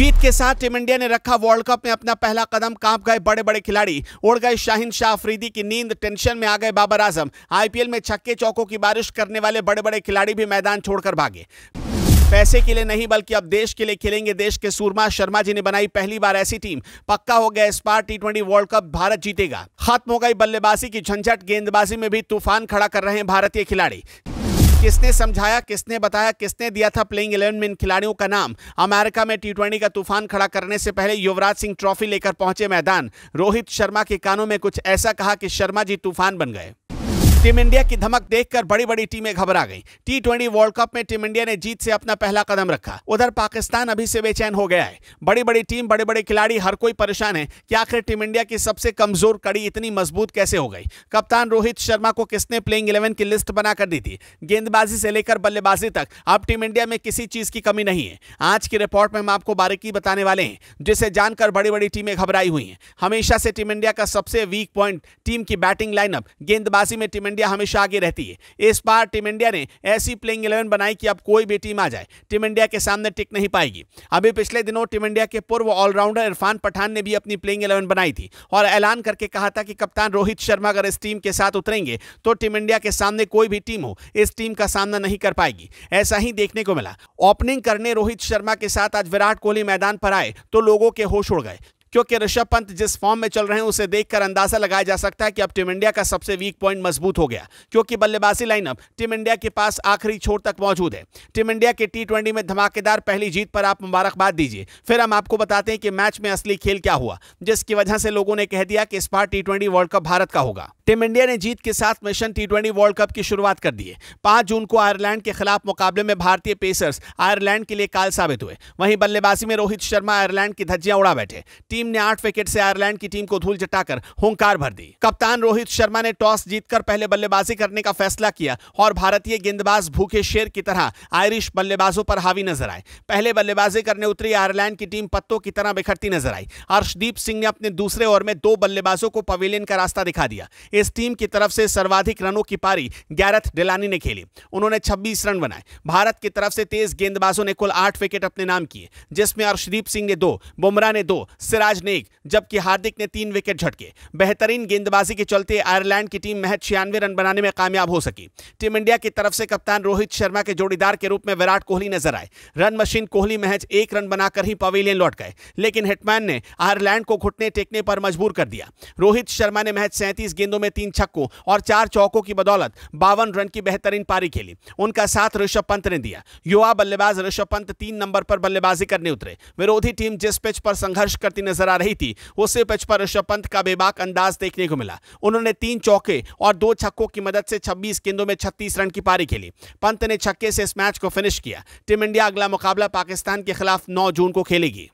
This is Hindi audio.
जीत के साथ टीम इंडिया ने रखा वर्ल्ड कप में अपना पहला कदम कांप गए बड़े बड़े खिलाड़ी उड़ गए शाहिन शाह अफरीदी की नींद टेंशन में आ गए बाबर आजम आईपीएल में छक्के चौकों की बारिश करने वाले बड़े बड़े खिलाड़ी भी मैदान छोड़कर भागे पैसे के लिए नहीं बल्कि अब देश के लिए खेलेंगे देश के सूरमा शर्मा जी ने बनाई पहली बार ऐसी टीम पक्का हो गया इस बार T twenty World Cup Bharat जीतेगा खत्म हो गई बल्लेबाजी की झंझट गेंदबाजी में भी तूफान खड़ा कर रहे हैं भारतीय खिलाड़ी किसने समझाया किसने बताया किसने दिया था प्लेइंग इलेवन में इन खिलाड़ियों का नाम अमेरिका में टी का तूफान खड़ा करने से पहले युवराज सिंह ट्रॉफी लेकर पहुंचे मैदान रोहित शर्मा के कानों में कुछ ऐसा कहा कि शर्मा जी तूफान बन गए टीम इंडिया की धमक देखकर बड़ी बड़ी टीमें घबरा गईं। टी ट्वेंटी वर्ल्ड कप में टीम इंडिया ने जीत से अपना पहला कदम रखा उधर पाकिस्तान अभी से बेचैन हो गया है बड़ी बड़ी टीम बड़े बड़े खिलाड़ी हर कोई परेशान है कि आखिर टीम इंडिया की सबसे कमजोर कड़ी इतनी मजबूत कैसे हो गई कप्तान रोहित शर्मा को किसने प्लेइंग इलेवन की लिस्ट बनाकर दी थी गेंदबाजी से लेकर बल्लेबाजी तक अब टीम इंडिया में किसी चीज की कमी नहीं है आज की रिपोर्ट में हम आपको बारीकी बताने वाले हैं जिसे जानकर बड़ी बड़ी टीमें घबराई हुई हैं हमेशा से टीम इंडिया का सबसे वीक पॉइंट टीम की बैटिंग लाइनअप गेंदबाजी में टीम इंडिया हमेशा आगे रहती है इस बार टीम इंडिया ने ऐसी प्लेइंग इलेवन बनाई कि अब कोई भी टीम आ जाए टीम इंडिया के सामने टिक नहीं पाएगी अभी पिछले दिनों टीम इंडिया के पूर्व ऑलराउंडर इरफान पठान ने भी अपनी प्लेइंग इलेवन बनाई थी और ऐलान करके कहा था कि कप्तान रोहित शर्मा अगर इस टीम के साथ उतरेंगे तो टीम इंडिया के सामने कोई भी टीम हो इस टीम का सामना नहीं कर पाएगी ऐसा ही देखने को मिला ओपनिंग करने रोहित शर्मा के साथ आज विराट कोहली मैदान पर आए तो लोगों के होश उड़ गए क्योंकि ऋषभ पंत जिस फॉर्म में चल रहे हैं उसे देखकर अंदाजा लगाया जा सकता है कि अब टीम इंडिया का सबसे वीक पॉइंट मजबूत हो गया क्योंकि बल्लेबाजी लाइनअप टीम इंडिया के पास आखिरी छोर तक मौजूद है टीम इंडिया के टी में धमाकेदार पहली जीत पर आप मुबारकबाद दीजिए फिर हम आपको बताते हैं कि मैच में असली खेल क्या हुआ जिसकी वजह से लोगों ने कह दिया कि इस बार टी वर्ल्ड कप भारत का होगा टीम इंडिया ने जीत के साथ मिशन टी वर्ल्ड कप की शुरुआत कर दी है पांच जून को आयरलैंड के खिलाफ मुकाबले में भारतीय पेसर्स आयरलैंड के लिए काल साबित हुए वहीं बल्लेबाजी में रोहित शर्मा आयरलैंड की धज्जियां उड़ा बैठे टी टीम ने आठ विकेट से आयरलैंड की टीम को धूल जटाकर होंकार भर दी कप्तान रोहित शर्मा ने टॉस जीतकर पहले बल्लेबाजी करने का फैसला किया और भारतीय गेंदबाज भूखे शेर की तरह आयरिश बल्लेबाजों पर हावी नजर आए पहले बल्लेबाजी करने उतरी आयरलैंड की टीम पत्तों की तरह बिखरती नजर आई अर्शदीप सिंह ने अपने दूसरे ओवर में दो बल्लेबाजों को पवेलियन का रास्ता दिखा दिया इस टीम की तरफ से सर्वाधिक रनों की पारी गैरथ डेलानी ने खेली उन्होंने छब्बीस रन बनाए भारत की तरफ से तेज गेंदबाजों ने कुल आठ विकेट अपने नाम किए जिसमें अर्शदीप सिंह ने दो बुमराह ने दो सिराज राजनेक जबकि हार्दिक ने तीन विकेट झटके बेहतरीन गेंदबाजी के चलते आयरलैंड की टीम महज छियानवे रन बनाने में कामयाब हो सकी टीम इंडिया की तरफ से कप्तान रोहित शर्मा के जोड़ीदार के रूप में विराट कोहली नजर आए रन मशीन कोहली महज एक रन बनाकर ही पवेलियन लौट गए लेकिन हिटमैन ने आयरलैंड को घुटने टेकने पर मजबूर कर दिया रोहित शर्मा ने महज सैंतीस गेंदों में तीन छक्कों और चार चौकों की बदौलत बावन रन की बेहतरीन पारी खेली उनका साथ ऋषभ पंत ने दिया युवा बल्लेबाज ऋषभ पंत तीन नंबर पर बल्लेबाजी करने उतरे विरोधी टीम जिस पिच पर संघर्ष करती नजर नजर आ रही थी वो सिर्फ पिच पर ऋषभ पंत का बेबाक अंदाज देखने को मिला उन्होंने तीन चौके और दो छक्कों की मदद से 26 गेंदों में 36 रन की पारी खेली पंत ने छक्के से इस मैच को फिनिश किया टीम इंडिया अगला मुकाबला पाकिस्तान के खिलाफ 9 जून को खेलेगी